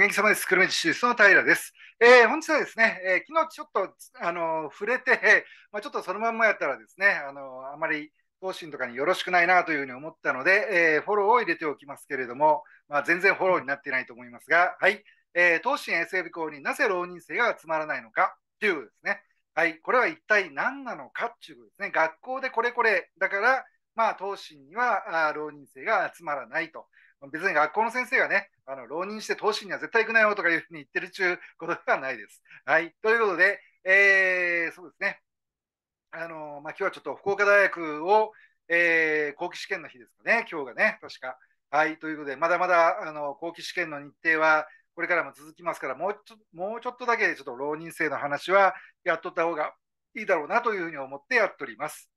元気さです。久留米市出の平です。えー、本日はですね、えー、昨日ちょっと、あの触れて、まあ、ちょっとそのまんまやったらですね、あのあまり更新とかによろしくないなというふうに思ったので、えー、フォローを入れておきますけれども、まあ、全然フォローになってないと思いますが、はい、えー、東進 SF 校になぜ浪人生が集まらないのかということですね、はい、これは一体何なのかっていうことですね、学校でこれこれだから、まあ、東進には浪人生が集まらないと。別に学校の先生がね、あの浪人して投資には絶対行くなよとかいうふうに言ってるちゅうことではないです。はい。ということで、えー、そうですね。あのまあ、今日はちょっと福岡大学を、えー、後期試験の日ですかね、今日がね、確か。はい。ということで、まだまだあの後期試験の日程はこれからも続きますから、もうちょもうちょっとだけちょっと浪人生の話はやっとった方がいいだろうなというふうに思ってやっております。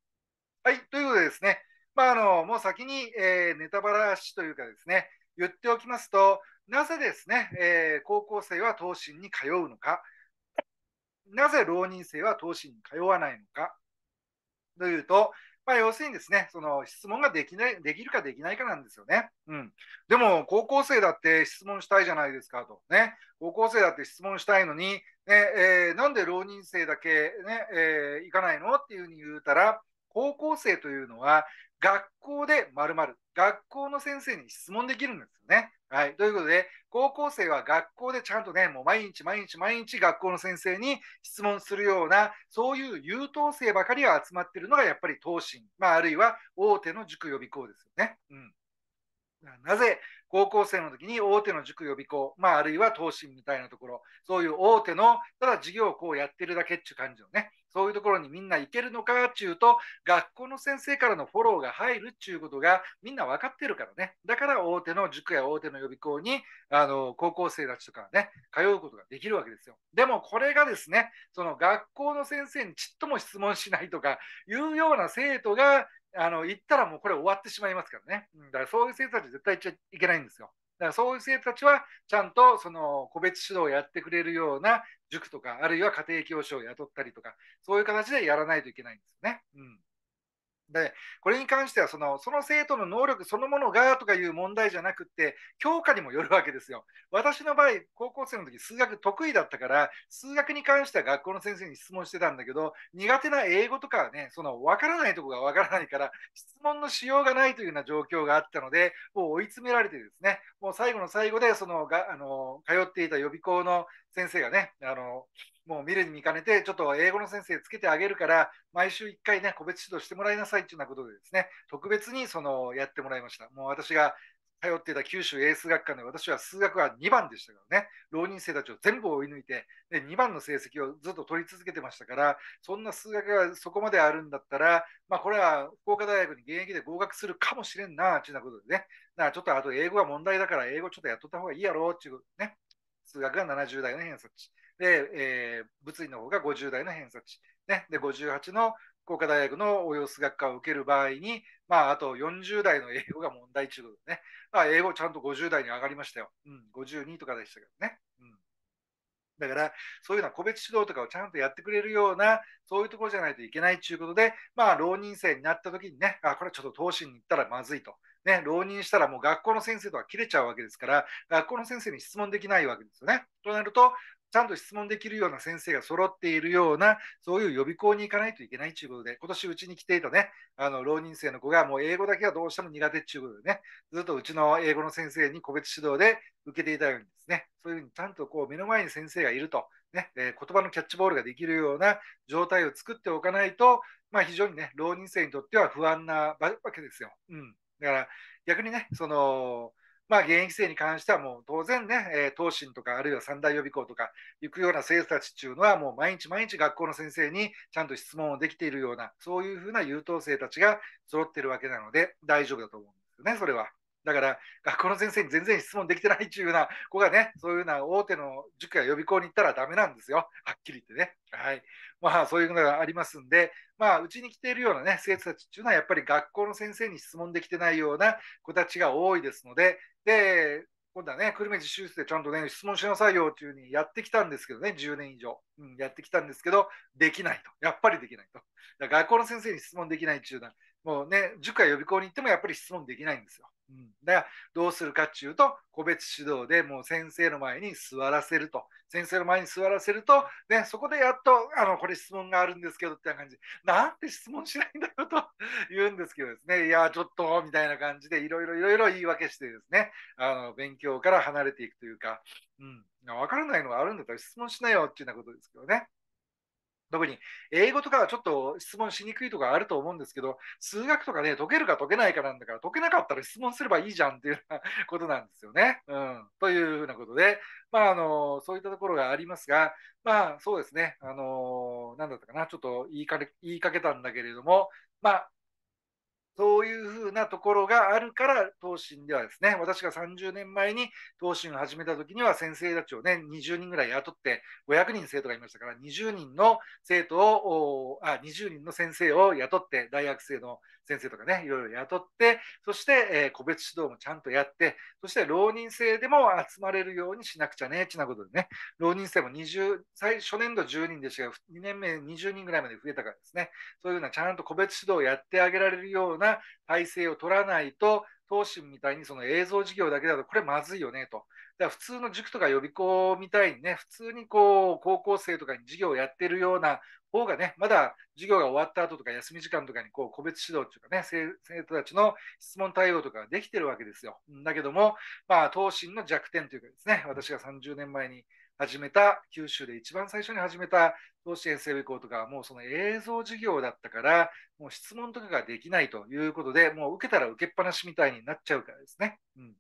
はい。ということでですね。まあ、あのもう先に、えー、ネタバラしというかですね言っておきますとなぜですね、えー、高校生は東進に通うのかなぜ浪人生は東進に通わないのかというと、まあ、要するにですねその質問ができないできるかできないかなんですよね、うん、でも高校生だって質問したいじゃないですかとね高校生だって質問したいのに、ねえー、なんで浪人生だけね、ねえー、行かないのっていうふうに言うたら高校生というのは学校で〇〇、学校の先生に質問できるんですよね。はい。ということで、高校生は学校でちゃんとね、もう毎日毎日毎日学校の先生に質問するような、そういう優等生ばかりが集まってるのがやっぱり東進、まあ、あるいは大手の塾予備校ですよね。うん。なぜ高校生の時に大手の塾予備校、まあ、あるいは東進みたいなところ、そういう大手の、ただ授業をこうやってるだけっていう感じのね、そういうところにみんな行けるのかっていうと、学校の先生からのフォローが入るっていうことがみんな分かってるからね。だから大手の塾や大手の予備校に、あの、高校生たちとかね、通うことができるわけですよ。でもこれがですね、その学校の先生にちっとも質問しないとかいうような生徒があの行ったらもうこれ終わってしまいますからね、だからそういう生徒たち絶対行っちゃいけないんですよ。だからそういう生徒たちはちゃんとその個別指導をやってくれるような塾とかあるいは家庭教師を雇ったりとかそういう形でやらないといけないんですよね。うんでこれに関してはそのその生徒の能力そのものがとかいう問題じゃなくて教科にもよるわけですよ。私の場合高校生の時数学得意だったから数学に関しては学校の先生に質問してたんだけど苦手な英語とかはねその分からないとこが分からないから質問のしようがないというような状況があったのでもう追い詰められてですねもう最後の最後でそのがあの通っていた予備校の先生がねあのもう見るに見かねて、ちょっと英語の先生つけてあげるから、毎週1回ね、個別指導してもらいなさいっていうようなことでですね、特別にそのやってもらいました。もう私が通っていた九州英数学科で、私は数学は2番でしたからね、浪人生たちを全部追い抜いて、で2番の成績をずっと取り続けてましたから、そんな数学がそこまであるんだったら、まあ、これは福岡大学に現役で合格するかもしれんな、ていうようなことでね、なちょっとあと英語が問題だから、英語ちょっとやっとった方がいいやろ、っていうことでね、数学が70代の偏差値。で、えー、物理の方が50代の偏差値、ね、で58の工科大学の応用数学科を受ける場合に、まあ、あと40代の英語が問題中でね、まあ、英語ちゃんと50代に上がりましたよ、うん、52とかでしたけどね。うんだから、そういうような個別指導とかをちゃんとやってくれるような、そういうところじゃないといけないということで、まあ、浪人生になった時にね、あ、これちょっと投資に行ったらまずいと。ね、浪人したらもう学校の先生とは切れちゃうわけですから、学校の先生に質問できないわけですよね。となると、ちゃんと質問できるような先生が揃っているような、そういう予備校に行かないといけないということで、今年うちに来ていたね、あの、浪人生の子がもう英語だけはどうしても苦手っていうことでね、ずっとうちの英語の先生に個別指導で受けていたようにですね、そういうふうにちゃんとこう目の前に先生がいると、ね、えー、言葉のキャッチボールができるような状態を作っておかないと、まあ非常にね、浪人生にとっては不安なわけですよ。うん。だから逆にね、その、まあ、現役生に関してはもう当然ね、えー、東進とかあるいは三大予備校とか行くような生徒たちっていうのはもう毎日毎日学校の先生にちゃんと質問をできているようなそういうふうな優等生たちが揃ってるわけなので大丈夫だと思うんですよねそれは。だから学校の先生に全然質問できてないっていうような子がね、そういうような大手の塾や予備校に行ったらダメなんですよ。はっきり言ってね。はい。まあそういうのがありますんで、まあうちに来ているようなね、生徒たちっていうのはやっぱり学校の先生に質問できてないような子たちが多いですので、で、今度はね、久留米市手術でちゃんとね、質問しなさいよっていうふうにやってきたんですけどね、10年以上、うん、やってきたんですけど、できないと。やっぱりできないと。だから学校の先生に質問できないっていうのは、もうね、塾や予備校に行ってもやっぱり質問できないんですよ。うん、だからどうするかっていうと個別指導でもう先生の前に座らせると先生の前に座らせると、ね、そこでやっとあのこれ質問があるんですけどって感じなんて質問しないんだろうと 言うんですけどですねいやちょっとみたいな感じでいろいろいろいろ言い訳してですねあの勉強から離れていくというか、うん、分からないのがあるんだったら質問しなよっていうようなことですけどね。特に英語とかはちょっと質問しにくいとかあると思うんですけど、数学とかね、解けるか解けないかなんだから、解けなかったら質問すればいいじゃんっていうことなんですよね。うん、というふうなことで、まあ、あのそういったところがありますが、まあ、そうですね、あのなんだったかな、ちょっと言いかけ言いかけたんだけれども、まあ、そういうふうなところがあるから、当進ではですね、私が30年前に当進を始めたときには先生たちをね、20人ぐらい雇って、500人生徒がいましたから、20人の生徒を、あ、20人の先生を雇って、大学生の先生とかね、いろいろ雇って、そして、えー、個別指導もちゃんとやって、そして浪人生でも集まれるようにしなくちゃね、ちなことでね、浪人生も20、最初年度10人でしたが、2年目20人ぐらいまで増えたからですね、そういうようなちゃんと個別指導をやってあげられるようなな体制を取らないと、東進みたいにその映像事業だけだとこれまずいよねと。だから普通の塾とか予備校みたいにね、普通にこう高校生とかに授業をやってるような方がね、まだ授業が終わった後とか休み時間とかにこう個別指導っていうかね、生徒たちの質問対応とかができてるわけですよ。だけども、まあ、東進の弱点というかですね、私が30年前に始めた、九州で一番最初に始めた甲子園整備校とかもうその映像授業だったから、もう質問とかができないということで、もう受けたら受けっぱなしみたいになっちゃうからですね。うん、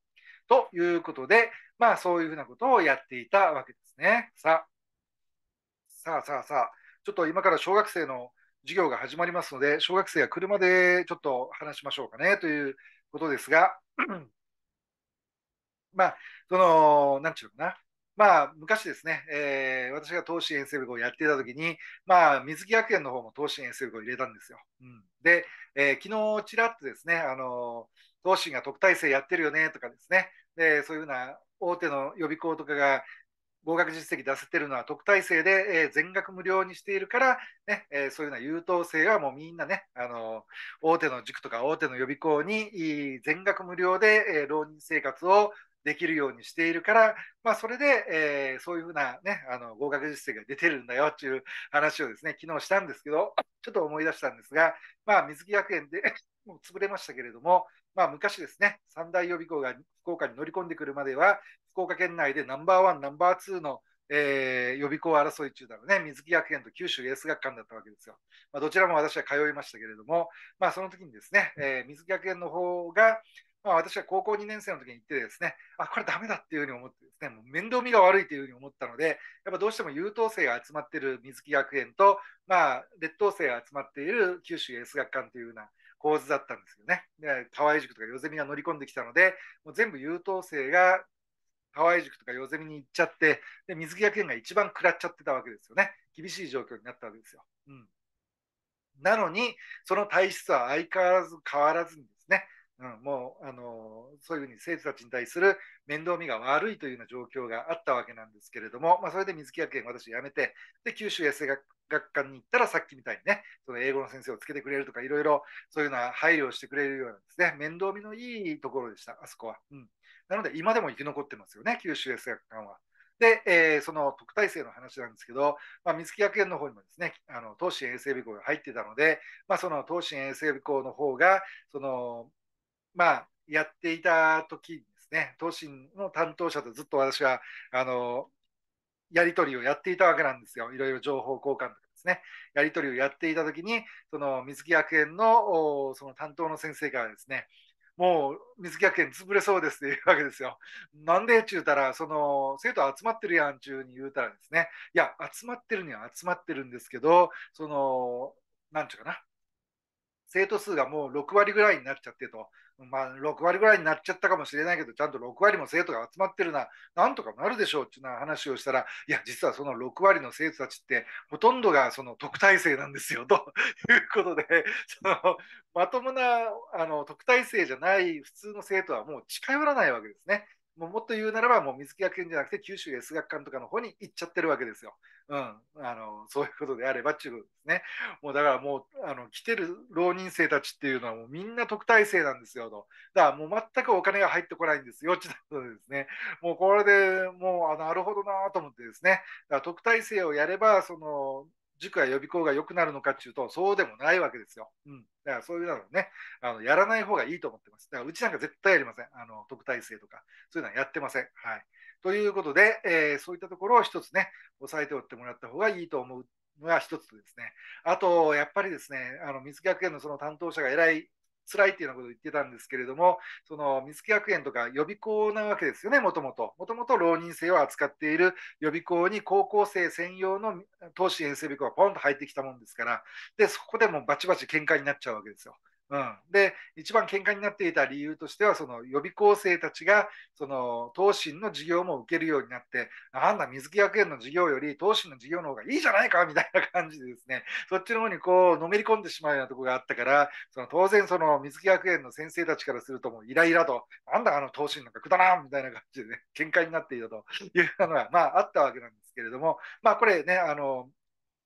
ということで、まあそういうふうなことをやっていたわけですね。さあ、さあさあさあ、ちょっと今から小学生の授業が始まりますので、小学生は車でちょっと話しましょうかねということですが、まあ、その、なんちゅうのかな、まあ、昔ですね、えー、私が投資遠征部をやっていたときに、まあ、水木学園の方も投資遠征部を入れたんですよ。うん、で、えー、昨日ちらっとですね、あのー、投資が特待生やってるよねとかですね、でそういうふうな大手の予備校とかが合格実績出せてるのは特待生で、えー、全額無料にしているから、ねえー、そういうような優等生はもうみんなね、あのー、大手の塾とか大手の予備校に全額無料で、え浪人生活をできるようにしているから、まあ、それで、えー、そういうふうな、ね、あの合格実績が出てるんだよっていう話をですね昨日したんですけどちょっと思い出したんですが、まあ、水木学園で もう潰れましたけれども、まあ、昔ですね三大予備校が福岡に乗り込んでくるまでは福岡県内でナンバーワンナンバーツーのえー、予備校争い中だろうね、水木学園と九州エース学館だったわけですよ。まあ、どちらも私は通いましたけれども、まあ、その時にですね、えー、水木学園の方が、まあ、私は高校2年生の時に行ってですね、あ、これダメだっていうふうに思ってですね、もう面倒見が悪いというふうに思ったので、やっぱどうしても優等生が集まっている水木学園と、まあ、劣等生が集まっている九州エース学館というような構図だったんですよね。で、河合塾とかヨゼミが乗り込んできたので、もう全部優等生が河合塾とかヨゼミに行っちゃって、で、水木学園が一番食らっちゃってたわけですよね。厳しい状況になったわけですよ。うん。なのに、その体質は相変わらず変わらずにですね、うん、もうあのそういうふうに生徒たちに対する面倒見が悪いというような状況があったわけなんですけれども、まあ、それで水木学園私辞めてで九州衛生学学館に行ったらさっきみたいにねその英語の先生をつけてくれるとかいろいろそういうような配慮をしてくれるようなですね面倒見のいいところでしたあそこは、うん、なので今でも生き残ってますよね九州衛生学館は。で、えー、その特待生の話なんですけど、まあ、水木学園の方にもですね、あの東進衛生部校が入ってたので、まあ、その東進衛生部校の方が、そのまあ、やっていた時にですね、東進の担当者とずっと私は、あの、やり取りをやっていたわけなんですよ。いろいろ情報交換とかですね、やり取りをやっていた時に、その水木学園のその担当の先生からですね、もう水木学園潰れそうですって言うわけですよ。なんでって言うたら、その生徒集まってるやんちゅうに言うたらですね、いや、集まってるには集まってるんですけど、その、なんちゅうかな、生徒数がもう6割ぐらいになっちゃってと、まあ、6割ぐらいになっちゃったかもしれないけど、ちゃんと6割も生徒が集まってるな、なんとかなるでしょうっていう話をしたら、いや、実はその6割の生徒たちって、ほとんどがその特待生なんですよと いうことで、そのまともなあの特待生じゃない普通の生徒はもう近寄らないわけですね。ももっと言うならば、もう水木学園じゃなくて、九州 S 学館とかの方に行っちゃってるわけですよ。うん。あの、そういうことであればっていうことですね。もうだからもう、あの、来てる浪人生たちっていうのはもうみんな特待生なんですよと。だからもう全くお金が入ってこないんですよ、ってことでですね。もうこれでもう、あ、なるほどなと思ってですね。だから特待生をやれば、その、塾や予備校が良くなるのかっていうと、そうでもないわけですよ。うん。だからそういうのをね、あの、やらない方がいいと思ってます。だからうちなんか絶対やりません。あの、特待生とか、そういうのはやってません。はい。ということで、えー、そういったところを一つね、押さえておってもらった方がいいと思うのが一つとですね。あと、やっぱりですね、あの、水学園のその担当者が偉い辛いっていうようなことを言ってたんですけれども、その水月学園とか予備校なわけですよね、もともと。もともと浪人生を扱っている予備校に高校生専用の投資遠征備校がポンと入ってきたもんですから、で、そこでもうバチバチ喧嘩になっちゃうわけですよ。うん、で一番喧嘩になっていた理由としてはその予備校生たちがその東進の授業も受けるようになってなんだ水木学園の授業より東進の授業の方がいいじゃないかみたいな感じでですね そっちの方にこうのめり込んでしまうようなとこがあったからその当然その水木学園の先生たちからするともうイライラとなんだあの東進かくだなみたいな感じで、ね、喧嘩になっていたというのが、まあ、あったわけなんですけれどもまあこれねあの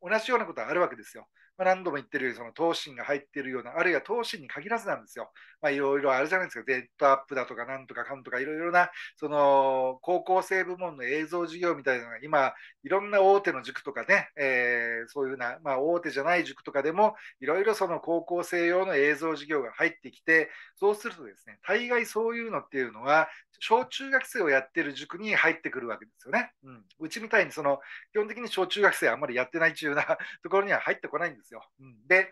同じようなことがあるわけですよ。まあ、何度も言ってるその投信が入ってるようなあるいは投信に限らずなんですよいろいろあるじゃないですかデッドアップだとかなんとかかんとかいろいろなその高校生部門の映像事業みたいなのが今いろんな大手の塾とかね、えー、そういうふうな、まあ、大手じゃない塾とかでもいろいろその高校生用の映像事業が入ってきてそうするとですね大概そういうのっていうのは小中学生をやってる塾に入ってくるわけですよね。うん、うちみたいにその基本的に小中学生あんまりやってないというような ところには入ってこないんですですよ。うん、で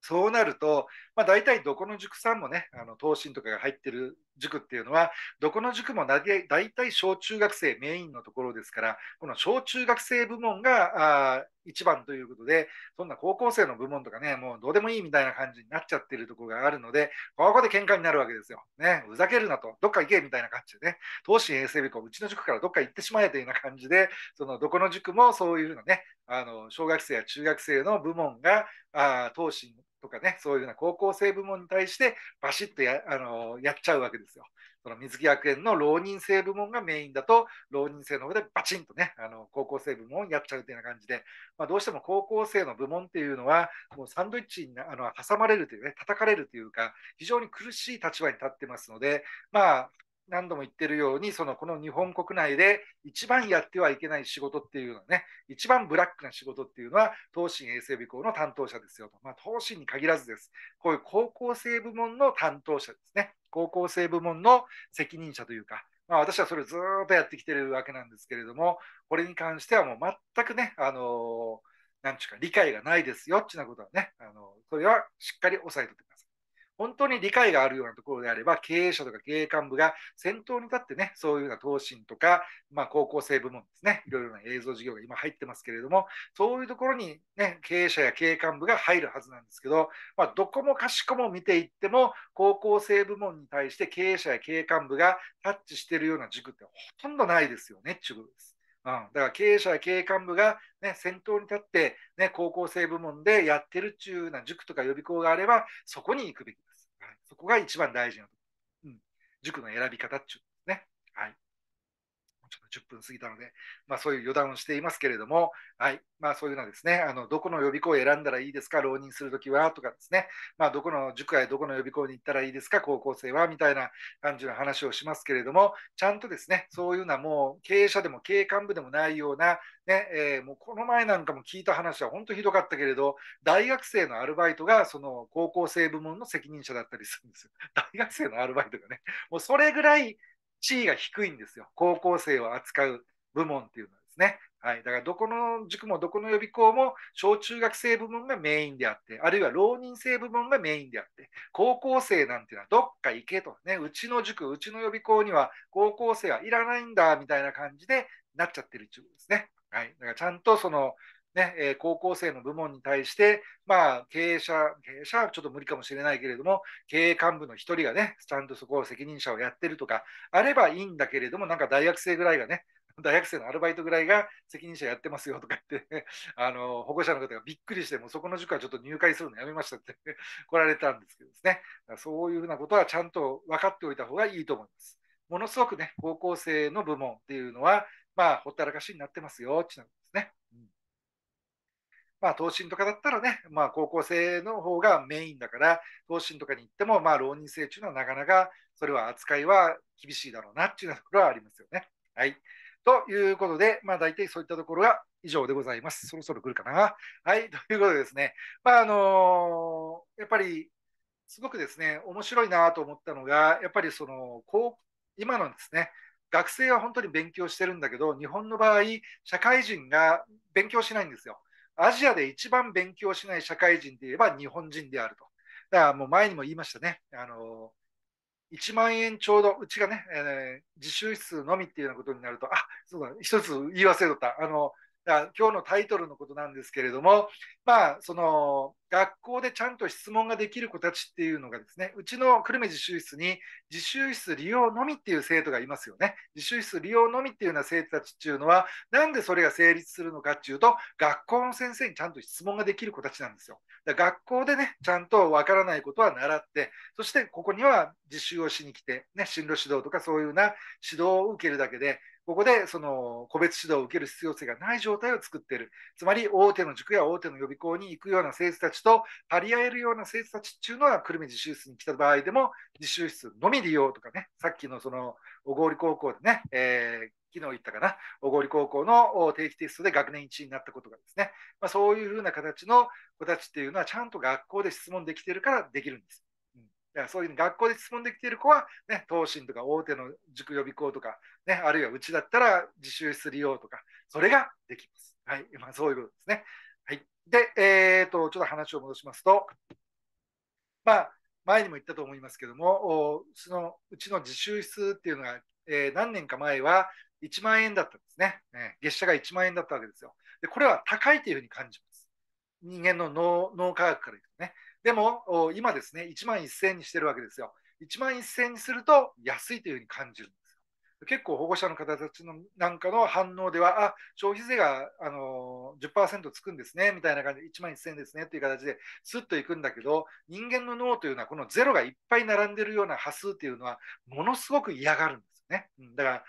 そうなると、まあ、大体どこの塾さんもねあの答申とかが入ってる塾っていうのは、どこの塾も大体小中学生メインのところですから、この小中学生部門が一番ということで、そんな高校生の部門とかね、もうどうでもいいみたいな感じになっちゃってるところがあるので、ここで喧嘩になるわけですよ。ね、ふざけるなと、どっか行けみたいな感じでね、東進衛生部校、うちの塾からどっか行ってしまえというような感じで、そのどこの塾もそういうのね、あの小学生や中学生の部門が、あ東進とかね、そういうような高校生部門に対してバシッとやあのやっちゃうわけですよ。その水木学園の浪人生部門がメインだと、浪人生の方でバチンとね、あの高校生部門をやっちゃうというような感じで、まあ、どうしても高校生の部門っていうのは、もうサンドイッチにあの挟まれるというね、叩かれるというか、非常に苦しい立場に立ってますので、まあ、何度も言ってるように、そのこの日本国内で一番やってはいけない仕事っていうのはね、一番ブラックな仕事っていうのは、東進衛生備校の担当者ですよと。まあ、東進に限らずです。こういう高校生部門の担当者ですね。高校生部門の責任者というか、まあ、私はそれをずっとやってきてるわけなんですけれども、これに関してはもう全くね、あのー、なんちゅうか、理解がないですよっていうようなことはね、あのー、それはしっかり押さえておいてく本当に理解があるようなところであれば、経営者とか経営幹部が先頭に立ってね、そういうような投信とか、まあ、高校生部門ですね、いろいろな映像事業が今入ってますけれども、そういうところにね、経営者や経営幹部が入るはずなんですけど、まあ、どこもかしこも見ていっても、高校生部門に対して経営者や経営幹部がタッチしてるような塾ってほとんどないですよね、ちゅいうことです。うん、だから経営者や経営幹部が、ね、先頭に立って、ね、高校生部門でやってるっちゅうな塾とか予備校があれば、そこに行くべきです。はい、そこが一番大事なと、うん、塾の選び方っちゅう。ちょっと10分過ぎたので、まあ、そういう余談をしていますけれども、はいまあ、そういうのはですねあの、どこの予備校を選んだらいいですか、浪人するときはとかですね、まあ、どこの塾やどこの予備校に行ったらいいですか、高校生はみたいな感じの話をしますけれども、ちゃんとですね、そういうのはもう経営者でも経営幹部でもないような、ねえー、もうこの前なんかも聞いた話は本当ひどかったけれど、大学生のアルバイトがその高校生部門の責任者だったりするんですよ。大学生のアルバイトがね、もうそれぐらい地位が低いんですよ。高校生を扱う部門っていうのはですね。はい、だからどこの塾もどこの予備校も小中学生部門がメインであってあるいは浪人生部門がメインであって高校生なんていうのはどっか行けと、ね、うちの塾うちの予備校には高校生はいらないんだみたいな感じでなっちゃってるっていうことですね、はい、だからちゃんとそのね、え高校生の部門に対して、まあ、経営者、経営者はちょっと無理かもしれないけれども、経営幹部の1人がね、ちゃんとそこを責任者をやってるとか、あればいいんだけれども、なんか大学生ぐらいがね、大学生のアルバイトぐらいが責任者やってますよとか言って、あの保護者の方がびっくりして、もそこの塾はちょっと入会するのやめましたって 来られたんですけどですね、そういうふうなことはちゃんと分かっておいた方がいいと思います。ものすごくね、高校生の部門っていうのは、まあ、ほったらかしになってますよっまあ、東進とかだったらね、まあ、高校生の方がメインだから、投進とかに行っても、まあ、浪人生中のはなかなか、それは扱いは厳しいだろうなっていうところはありますよね。はい。ということで、まあ、大体そういったところが以上でございます。そろそろ来るかな。はい。ということでですね、まあ、あのー、やっぱり、すごくですね、面白いなと思ったのが、やっぱりその、こう、今のですね、学生は本当に勉強してるんだけど、日本の場合、社会人が勉強しないんですよ。アジアで一番勉強しない社会人で言えば日本人であると。だからもう前にも言いましたね。あの1万円ちょうど、うちがね、えー、自習室のみっていうようなことになると、あそうだ、一つ言い忘れとった。あの今日のタイトルのことなんですけれども、まあ、その学校でちゃんと質問ができる子たちっていうのがですね、うちの久留米自習室に自習室利用のみっていう生徒がいますよね。自習室利用のみっていうような生徒たちっていうのは、なんでそれが成立するのかっていうと、学校の先生にちゃんと質問ができる子たちなんですよ。だ学校でね、ちゃんとわからないことは習って、そしてここには自習をしに来て、ね、進路指導とかそういうような指導を受けるだけで、ここでその個別指導を受ける必要性がない状態を作っている。つまり大手の塾や大手の予備校に行くような生徒たちと張り合えるような生徒たちっていうのは、久留米自習室に来た場合でも、自習室のみ利用とかね、さっきのその小郡高校でね、えー、昨日言ったかな、小郡高校の定期テストで学年1位になったことがですね、まあ、そういうふうな形の子たちっていうのは、ちゃんと学校で質問できてるからできるんです。そういう学校で質問できている子は、ね、東進とか大手の塾予備校とか、ね、あるいはうちだったら自習室利用とか、それができます。はい、まあ、そういうことですね。はい、で、えーと、ちょっと話を戻しますと、まあ、前にも言ったと思いますけども、そのうちの自習室っていうのが、えー、何年か前は1万円だったんですね。月謝が1万円だったわけですよ。でこれは高いというふうに感じます。人間の脳科学から言うとね。でも、今ですね、1万1000円にしてるわけですよ。1万1000円にすると安いというふうに感じるんですよ。結構保護者の方たちのなんかの反応では、あ、消費税があの10%つくんですね、みたいな感じで、1万1000円ですねという形で、スッといくんだけど、人間の脳というのは、このゼロがいっぱい並んでるような端数っていうのは、ものすごく嫌がるんですよね。だから、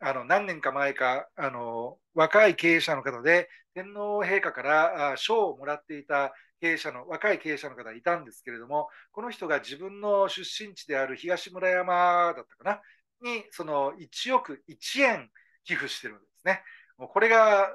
あの何年か前かあの若い経営者の方で天皇陛下から賞をもらっていた経営者の若い経営者の方がいたんですけれどもこの人が自分の出身地である東村山だったかなにその1億1円寄付してるんですね。もうこれが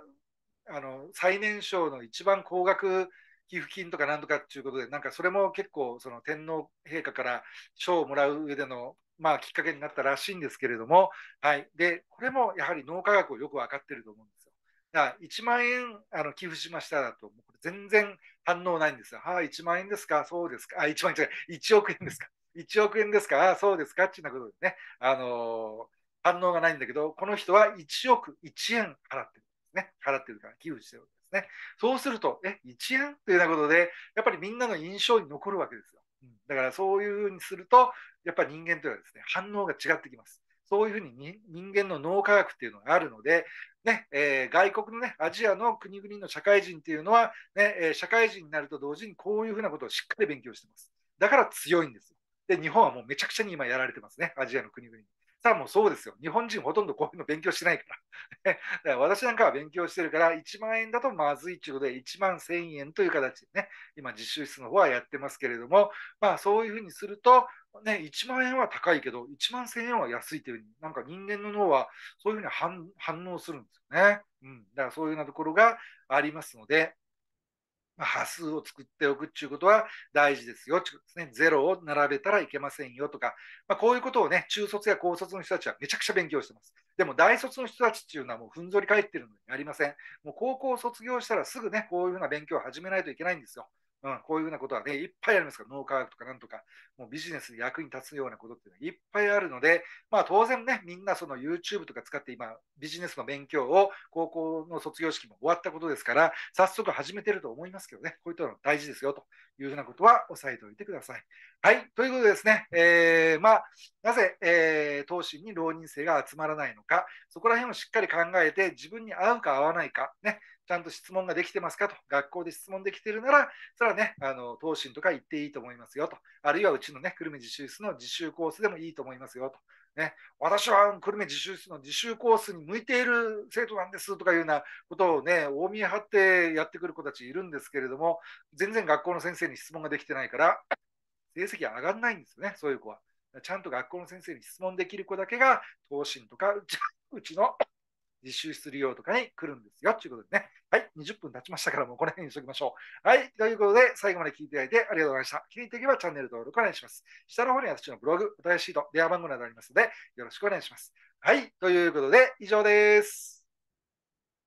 あの最年少の一番高額寄付金とかなんとかっていうことでなんかそれも結構その天皇陛下から賞をもらう上でのまあ、きっかけになったらしいんですけれども、はい、でこれもやはり脳科学をよく分かってると思うんですよ。だから1万円あの寄付しましただと、もう全然反応ないんですよ。はあ、1万円ですか、そうですか、あ1万円違う、1億円ですか、1億円ですか、あそうですかっていうなことでね、あのー、反応がないんだけど、この人は1億1円払ってるんですね、払ってるから寄付してるわけですね。そうすると、え1円というようなことで、やっぱりみんなの印象に残るわけですよ。だからそういうふうにすると、やっぱり人間というのはですね、反応が違ってきます。そういうふうに人間の脳科学っていうのがあるので、ねえー、外国の、ね、アジアの国々の社会人っていうのはね、えー、社会人になると同時にこういうふうなことをしっかり勉強してます。だから強いんです。で、日本はもうめちゃくちゃに今やられてますね、アジアの国々に。さあもそうですよ。日本人ほとんどこういうの勉強してないから。だから私なんかは勉強してるから、1万円だとまずいということで、1万1000円という形でね、今実習室の方はやってますけれども、まあそういうふうにすると、ね、1万円は高いけど、1万1000円は安いというふうに、なんか人間の脳はそういうふうに反応するんですよね。うん。だからそういうようなところがありますので、まあ、波数を作っておくっていうことは大事ですよってことですね。ゼロを並べたらいけませんよとか、まあ、こういうことをね、中卒や高卒の人たちはめちゃくちゃ勉強してます。でも大卒の人たちっていうのはもうふんぞり返ってるのにありません。もう高校を卒業したらすぐね、こういうふうな勉強を始めないといけないんですよ。うん、こういうふうなことはね、いっぱいありますから、脳科学とかなんとか、もうビジネスに役に立つようなことっていうのはいっぱいあるので、まあ当然ね、みんなその YouTube とか使って今、ビジネスの勉強を高校の卒業式も終わったことですから、早速始めてると思いますけどね、こういったの大事ですよというふうなことは押さえておいてください。はい、ということでですね、えー、まあ、なぜ、えー、投資に浪人生が集まらないのか、そこら辺をしっかり考えて、自分に合うか合わないか、ね、ちゃんと質問ができてますかと、学校で質問できてるなら、それはね、あの、答進とか行っていいと思いますよと、あるいはうちのね、久留米自習室の自習コースでもいいと思いますよと、ね、私は久留米自習室の自習コースに向いている生徒なんですとかいうようなことをね、大見え張ってやってくる子たちいるんですけれども、全然学校の先生に質問ができてないから、成績上がんないんですよね、そういう子は。ちゃんと学校の先生に質問できる子だけが、答進とかうちの自習室利用とかに来るんですよ。ということでね。はい。20分経ちましたから、もうこの辺にしときましょう。はい。ということで、最後まで聞いていただいてありがとうございました。気に入っていけばチャンネル登録お願いします。下の方には私のブログ、新しいと電話番号などありますので、よろしくお願いします。はい。ということで、以上です。